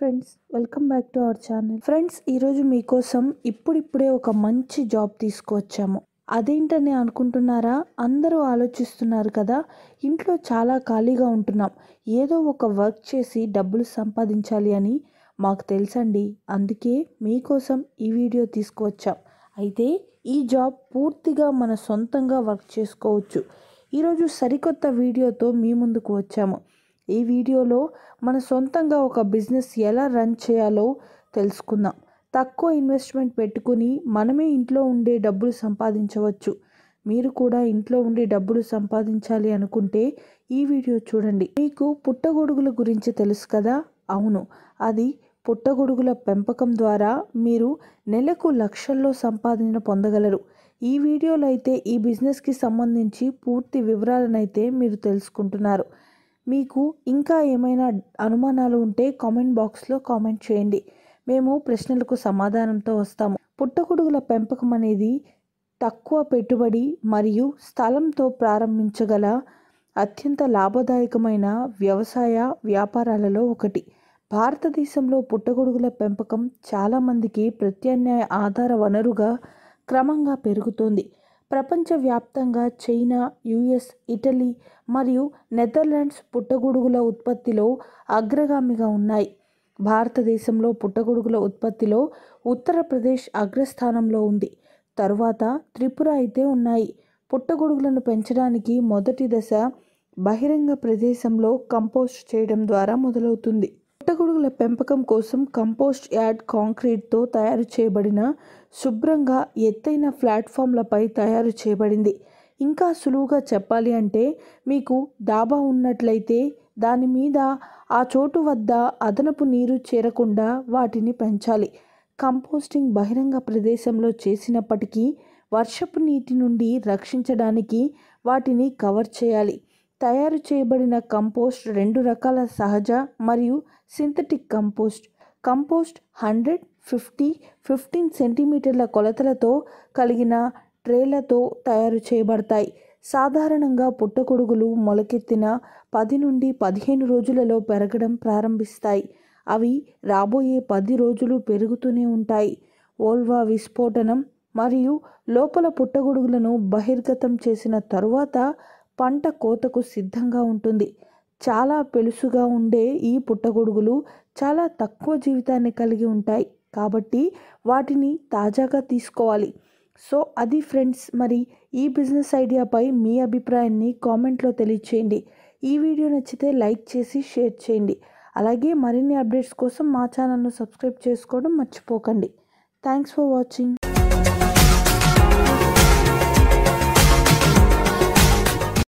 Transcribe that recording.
friends welcome back to our channel friends ఈరోజు మీకోసం ఇప్పుడిప్పుడే ఒక మంచి జాబ్ తీసుకువచ్చాము అదేంటని అనుకుంటున్నారా అందరూ ఆలోచిస్తున్నారు కదా ఇంట్లో చాలా ఖాళీగా ఉంటున్నాం ఏదో ఒక వర్క్ చేసి డబ్బులు సంపాదించాలి అని మాకు తెలుసండి అందుకే మీకోసం ఈ వీడియో తీసుకువచ్చాం అయితే ఈ జాబ్ పూర్తిగా మన సొంతంగా వర్క్ చేసుకోవచ్చు ఈరోజు సరికొత్త వీడియోతో మీ ముందుకు వచ్చాము ఈ వీడియోలో మన సొంతంగా ఒక బిజినెస్ ఎలా రన్ చేయాలో తెలుసుకుందాం తక్కువ ఇన్వెస్ట్మెంట్ పెట్టుకుని మనమే ఇంట్లో ఉండే డబ్బులు సంపాదించవచ్చు మీరు కూడా ఇంట్లో ఉండే డబ్బులు సంపాదించాలి అనుకుంటే ఈ వీడియో చూడండి మీకు పుట్టగొడుగుల గురించి తెలుసు కదా అవును అది పుట్టగొడుగుల పెంపకం ద్వారా మీరు నెలకు లక్షల్లో సంపాదన పొందగలరు ఈ వీడియోలో అయితే ఈ బిజినెస్కి సంబంధించి పూర్తి వివరాలనైతే మీరు తెలుసుకుంటున్నారు మీకు ఇంకా ఏమైనా అనుమానాలు ఉంటే కామెంట్ బాక్స్లో కామెంట్ చేయండి మేము ప్రశ్నలకు సమాధానంతో వస్తాము పుట్టగొడుగుల పెంపకం అనేది తక్కువ పెట్టుబడి మరియు స్థలంతో ప్రారంభించగల అత్యంత లాభదాయకమైన వ్యవసాయ వ్యాపారాలలో ఒకటి భారతదేశంలో పుట్టగొడుగుల పెంపకం చాలామందికి ప్రత్యామ్నాయ ఆధార వనరుగా క్రమంగా పెరుగుతోంది ప్రపంచవ్యాప్తంగా చైనా యుఎస్ ఇటలీ మరియు నెదర్లాండ్స్ పుట్టగొడుగుల ఉత్పత్తిలో అగ్రగామిగా ఉన్నాయి భారతదేశంలో పుట్టగొడుగుల ఉత్పత్తిలో ఉత్తరప్రదేశ్ అగ్రస్థానంలో ఉంది తరువాత త్రిపుర అయితే ఉన్నాయి పుట్టగొడుగులను పెంచడానికి మొదటి దశ బహిరంగ ప్రదేశంలో కంపోస్ట్ చేయడం ద్వారా మొదలవుతుంది పుట్టగొడుగుల పెంపకం కోసం కంపోస్ట్ యార్డ్ కాంక్రీట్తో తయారు చేయబడిన శుభ్రంగా ఎత్తైన ప్లాట్ఫామ్లపై తయారు చేయబడింది ఇంకా సులువుగా చెప్పాలి అంటే మీకు డాబా ఉన్నట్లయితే దాని మీద ఆ చోటు వద్ద అదనపు నీరు చేరకుండా వాటిని పెంచాలి కంపోస్టింగ్ బహిరంగ ప్రదేశంలో చేసినప్పటికీ వర్షపు నీటి నుండి రక్షించడానికి వాటిని కవర్ చేయాలి తయారు చేయబడిన కంపోస్ట్ రెండు రకాల సహజ మరియు synthetic compost compost hundred fifty fifteen సెంటీమీటర్ల కొలతలతో కలిగిన ట్రేలతో తయారు చేయబడతాయి సాధారణంగా పుట్టగొడుగులు మొలకెత్తిన పది నుండి పదిహేను రోజులలో పెరగడం ప్రారంభిస్తాయి అవి రాబోయే పది రోజులు పెరుగుతూనే ఉంటాయి ఓల్వా విస్ఫోటనం మరియు లోపల పుట్టగొడుగులను బహిర్గతం చేసిన తరువాత పంట కోతకు సిద్ధంగా ఉంటుంది చాలా పెలుసుగా ఉండే ఈ పుట్టగొడుగులు చాలా తక్కువ జీవితాన్ని కలిగి ఉంటాయి కాబట్టి వాటిని తాజాగా తీసుకోవాలి సో అది ఫ్రెండ్స్ మరి ఈ బిజినెస్ ఐడియాపై మీ అభిప్రాయాన్ని కామెంట్లో తెలియచేయండి ఈ వీడియో నచ్చితే లైక్ చేసి షేర్ చేయండి అలాగే మరిన్ని అప్డేట్స్ కోసం మా ఛానల్ను సబ్స్క్రైబ్ చేసుకోవడం మర్చిపోకండి థ్యాంక్స్ ఫర్ వాచింగ్